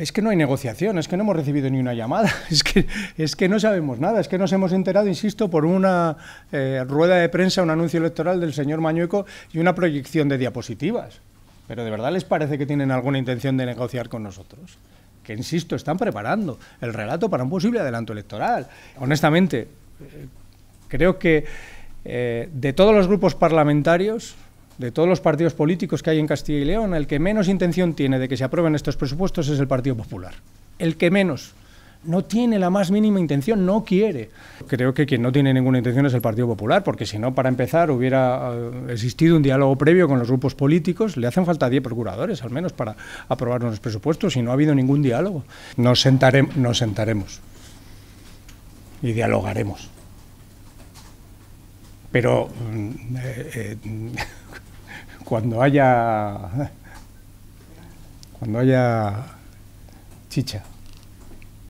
es que no hay negociación, es que no hemos recibido ni una llamada, es que, no sabemos nada, es que nos hemos enterado, insisto, por una eh, rueda de prensa, un anuncio electoral del señor Mañueco y una proyección de diapositivas. Pero de verdad les parece que tienen alguna intención de negociar con nosotros. Que, insisto, están preparando el relato para un posible adelanto electoral. Honestamente, eh, creo que eh, de todos los grupos parlamentarios, de todos los partidos políticos que hay en Castilla y León, el que menos intención tiene de que se aprueben estos presupuestos es el Partido Popular. El que menos. No tiene la más mínima intención, no quiere. Creo que quien no tiene ninguna intención es el Partido Popular, porque si no, para empezar, hubiera eh, existido un diálogo previo con los grupos políticos. Le hacen falta 10 procuradores, al menos, para aprobar unos presupuestos, y no ha habido ningún diálogo. Nos, nos sentaremos y dialogaremos. Pero. Mm, eh, eh, cuando haya, cuando haya chicha.